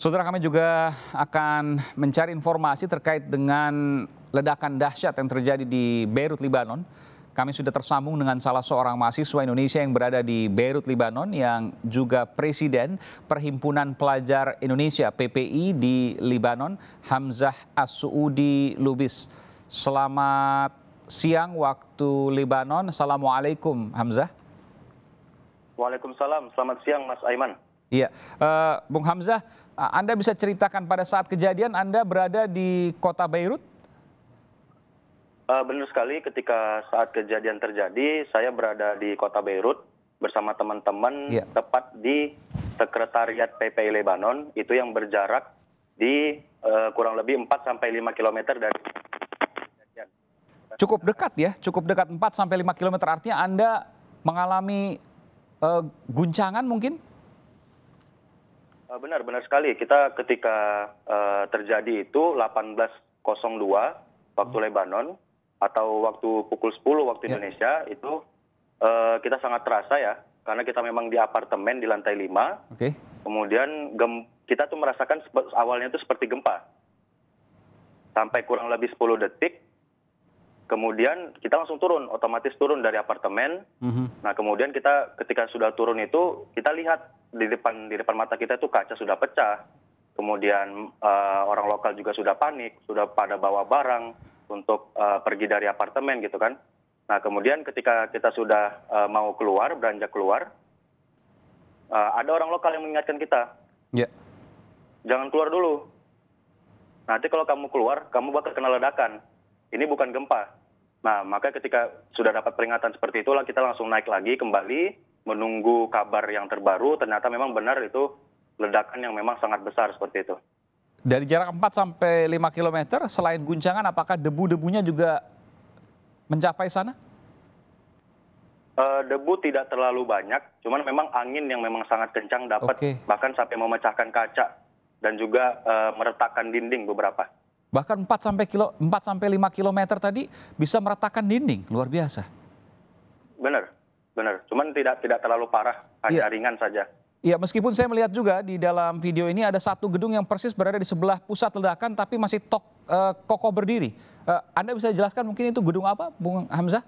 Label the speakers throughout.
Speaker 1: Saudara kami juga akan mencari informasi terkait dengan ledakan dahsyat yang terjadi di Beirut, Lebanon. Kami sudah tersambung dengan salah seorang mahasiswa Indonesia yang berada di Beirut, Lebanon, yang juga presiden Perhimpunan Pelajar Indonesia PPI di Lebanon, Hamzah As-Suudi Lubis. Selamat siang waktu Lebanon. Assalamualaikum Hamzah.
Speaker 2: Waalaikumsalam. Selamat siang Mas Aiman.
Speaker 1: Iya, uh, Bung Hamzah, Anda bisa ceritakan pada saat kejadian Anda berada di kota Beirut?
Speaker 2: Uh, benar sekali, ketika saat kejadian terjadi, saya berada di kota Beirut bersama teman-teman yeah. tepat di sekretariat PPI Lebanon itu yang berjarak di uh, kurang lebih 4 sampai 5 km dari
Speaker 1: Cukup dekat ya, cukup dekat 4 sampai 5 km artinya Anda mengalami uh, guncangan mungkin?
Speaker 2: Eh, benar benar sekali kita ketika eh, terjadi itu 18.02 waktu hmm. Lebanon atau waktu pukul 10 waktu ya. Indonesia ya. itu eh, kita sangat terasa ya karena kita memang di apartemen di lantai 5 okay. kemudian gem kita tuh merasakan awalnya itu seperti gempa sampai kurang lebih 10 detik kemudian kita langsung turun, otomatis turun dari apartemen. Mm-hmm. Nah, kemudian kita ketika sudah turun itu kita lihat di depan di depan mata kita itu kaca sudah pecah. Kemudian uh, orang lokal juga sudah panik, sudah pada bawa barang untuk uh, pergi dari apartemen gitu kan. Nah, kemudian ketika kita sudah uh, mau keluar, beranjak keluar, uh, ada orang lokal yang mengingatkan kita. Yeah. Jangan keluar dulu. Nanti kalau kamu keluar, kamu bakal kena ledakan. Ini bukan gempa, Nah, maka ketika sudah dapat peringatan seperti itulah kita langsung naik lagi kembali menunggu kabar yang terbaru ternyata memang benar itu ledakan yang memang sangat besar seperti itu.
Speaker 1: Dari jarak 4 sampai 5 km selain guncangan apakah debu-debunya juga mencapai sana?
Speaker 2: Uh, debu tidak terlalu banyak, cuman memang angin yang memang sangat kencang dapat okay. bahkan sampai memecahkan kaca dan juga uh, meretakkan dinding beberapa
Speaker 1: bahkan 4 sampai kilo 4 sampai 5 km tadi bisa meratakan dinding, luar biasa.
Speaker 2: Benar. Benar, cuman tidak tidak terlalu parah, hanya ya. ringan saja.
Speaker 1: Iya, meskipun saya melihat juga di dalam video ini ada satu gedung yang persis berada di sebelah pusat ledakan, tapi masih tok, e, kokoh berdiri. E, Anda bisa jelaskan mungkin itu gedung apa, Bung Hamzah?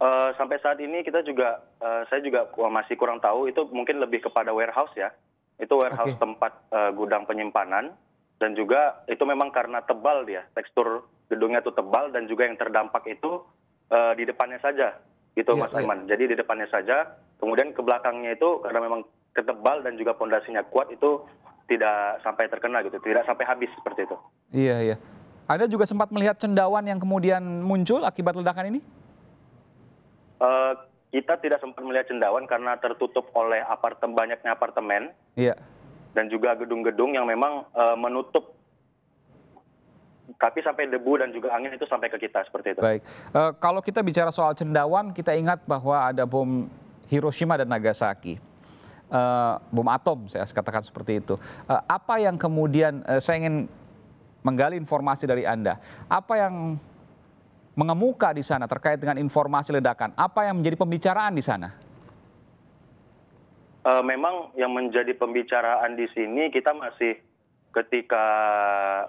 Speaker 2: E, sampai saat ini kita juga, e, saya juga masih kurang tahu. Itu mungkin lebih kepada warehouse ya. Itu warehouse okay. tempat e, gudang penyimpanan dan juga itu memang karena tebal dia tekstur gedungnya itu tebal dan juga yang terdampak itu uh, di depannya saja gitu ya, Mas iya. Iman. Jadi di depannya saja, kemudian ke belakangnya itu karena memang ketebal dan juga pondasinya kuat itu tidak sampai terkena gitu, tidak sampai habis seperti itu.
Speaker 1: Iya iya. Anda juga sempat melihat cendawan yang kemudian muncul akibat ledakan ini?
Speaker 2: Uh, kita tidak sempat melihat cendawan karena tertutup oleh apartemen banyaknya apartemen. Iya dan juga gedung-gedung yang memang uh, menutup tapi sampai debu dan juga angin itu sampai ke kita seperti itu.
Speaker 1: Baik, uh, kalau kita bicara soal cendawan, kita ingat bahwa ada bom Hiroshima dan Nagasaki. Uh, bom atom, saya katakan seperti itu. Uh, apa yang kemudian uh, saya ingin menggali informasi dari anda? Apa yang mengemuka di sana terkait dengan informasi ledakan? Apa yang menjadi pembicaraan di sana?
Speaker 2: Eh, memang yang menjadi pembicaraan di sini kita masih ketika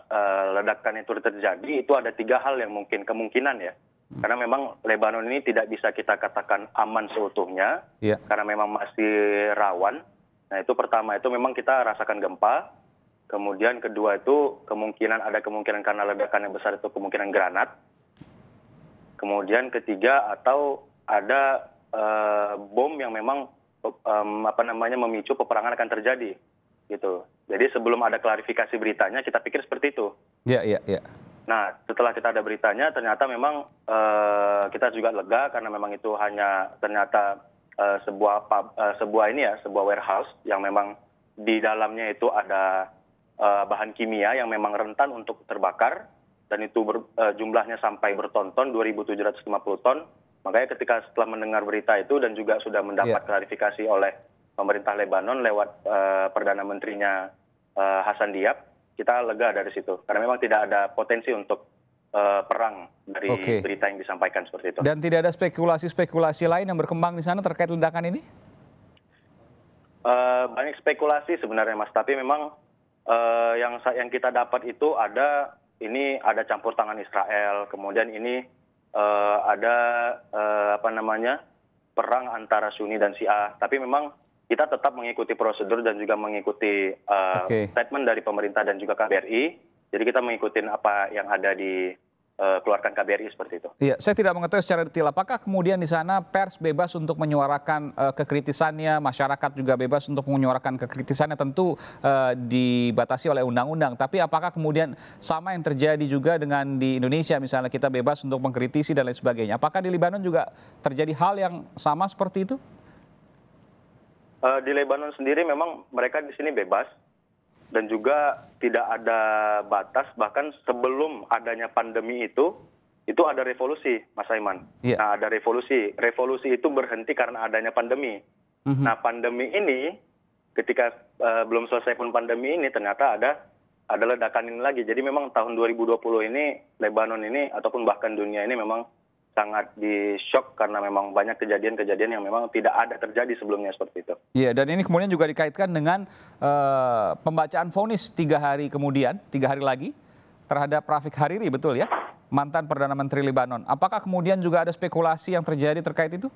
Speaker 2: eh, ledakan itu terjadi itu ada tiga hal yang mungkin kemungkinan ya. Karena memang Lebanon ini tidak bisa kita katakan aman seutuhnya, ya. karena memang masih rawan. Nah itu pertama itu memang kita rasakan gempa, kemudian kedua itu kemungkinan ada kemungkinan karena ledakan yang besar itu kemungkinan granat, kemudian ketiga atau ada uh, bom yang memang um, apa namanya memicu peperangan akan terjadi gitu. Jadi sebelum ada klarifikasi beritanya kita pikir seperti itu. Iya, yeah, iya, yeah, iya. Yeah. Nah, setelah kita ada beritanya ternyata memang uh, kita juga lega karena memang itu hanya ternyata uh, sebuah pub, uh, sebuah ini ya, sebuah warehouse yang memang di dalamnya itu ada uh, bahan kimia yang memang rentan untuk terbakar dan itu ber, uh, jumlahnya sampai bertonton 2750 ton Makanya ketika setelah mendengar berita itu dan juga sudah mendapat yeah. klarifikasi oleh pemerintah Lebanon lewat uh, perdana menterinya uh, Hasan Diab, kita lega dari situ karena memang tidak ada potensi untuk uh, perang dari okay. berita yang disampaikan seperti itu. Dan tidak
Speaker 1: ada spekulasi-spekulasi lain yang berkembang di sana terkait ledakan ini?
Speaker 2: Uh, banyak spekulasi sebenarnya Mas, tapi memang uh, yang yang kita dapat itu ada ini ada campur tangan Israel, kemudian ini uh, ada uh, apa namanya perang antara Sunni dan Syiah. Tapi memang kita tetap mengikuti prosedur dan juga mengikuti uh, eh, okay. statement dari pemerintah dan juga KBRI. Jadi kita mengikuti apa yang ada di Eh, keluarkan KBRI seperti itu.
Speaker 1: Iya, saya tidak mengetahui secara detail apakah kemudian di sana pers bebas untuk menyuarakan uh, kekritisannya, masyarakat juga bebas untuk menyuarakan kekritisannya tentu uh, dibatasi oleh undang-undang. Tapi apakah kemudian sama yang terjadi juga dengan di Indonesia misalnya kita bebas untuk mengkritisi dan lain sebagainya. Apakah di Lebanon juga terjadi hal yang sama seperti itu?
Speaker 2: Uh, di Lebanon sendiri memang mereka di sini bebas dan juga tidak ada batas bahkan sebelum adanya pandemi itu itu ada revolusi Mas Aiman. Yeah. Nah, ada revolusi. Revolusi itu berhenti karena adanya pandemi. Mm-hmm. Nah, pandemi ini ketika uh, belum selesai pun pandemi ini ternyata ada ada ledakan ini lagi. Jadi memang tahun 2020 ini Lebanon ini ataupun bahkan dunia ini memang sangat di shock karena memang banyak kejadian-kejadian yang memang tidak ada terjadi sebelumnya seperti itu.
Speaker 1: Iya, dan ini kemudian juga dikaitkan dengan uh, pembacaan vonis tiga hari kemudian, tiga hari lagi terhadap Rafiq Hariri, betul ya? Mantan Perdana Menteri Lebanon. Apakah kemudian juga ada spekulasi yang terjadi terkait itu?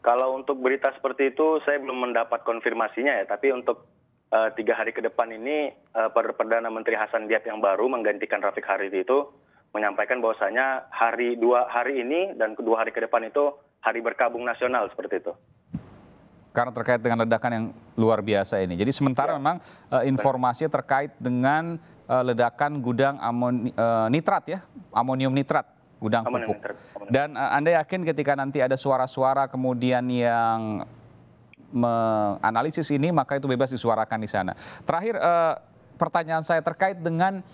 Speaker 2: Kalau untuk berita seperti itu, saya belum mendapat konfirmasinya ya. Tapi untuk uh, tiga hari ke depan ini, uh, Perdana Menteri Hasan Diab yang baru menggantikan Rafiq Hariri itu menyampaikan bahwasanya hari dua hari ini dan kedua hari ke depan itu hari berkabung nasional seperti itu.
Speaker 1: Karena terkait dengan ledakan yang luar biasa ini. Jadi sementara ya. memang uh, informasi terkait dengan uh, ledakan gudang amon, uh, eh, nitrat ya, amonium nitrat gudang amonium pupuk. Nitrat. Dan uh, Anda yakin ketika nanti ada suara-suara kemudian yang menganalisis ini maka itu bebas disuarakan di sana. Terakhir uh, pertanyaan saya terkait dengan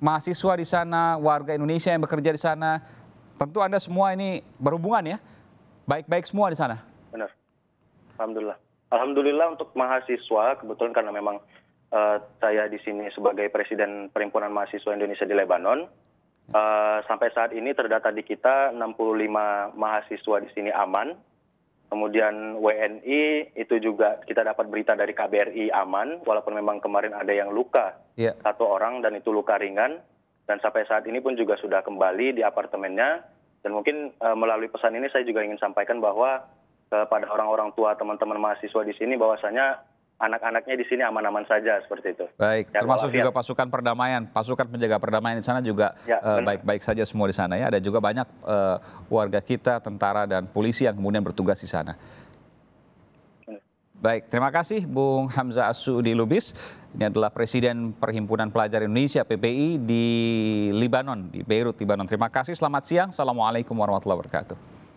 Speaker 1: mahasiswa di sana, warga Indonesia yang bekerja di sana. Tentu Anda semua ini berhubungan ya, baik-baik semua di sana.
Speaker 2: Benar, Alhamdulillah. Alhamdulillah untuk mahasiswa, kebetulan karena memang uh, saya di sini sebagai Presiden Perhimpunan Mahasiswa Indonesia di Lebanon, uh, sampai saat ini terdata di kita 65 mahasiswa di sini aman, Kemudian WNI itu juga kita dapat berita dari KBRI aman, walaupun memang kemarin ada yang luka yeah. satu orang dan itu luka ringan. Dan sampai saat ini pun juga sudah kembali di apartemennya. Dan mungkin e, melalui pesan ini saya juga ingin sampaikan bahwa kepada orang-orang tua teman-teman mahasiswa di sini bahwasanya anak-anaknya di sini aman-aman saja seperti itu.
Speaker 1: Baik, ya, termasuk ya. juga pasukan perdamaian, pasukan penjaga perdamaian di sana juga ya, uh, baik-baik saja semua di sana ya. Ada juga banyak uh, warga kita, tentara dan polisi yang kemudian bertugas di sana. Baik, terima kasih Bung Hamzah Asudi Lubis. Ini adalah Presiden Perhimpunan Pelajar Indonesia PPI di Lebanon, di Beirut, Libanon. Terima kasih, selamat siang. Assalamualaikum warahmatullahi wabarakatuh.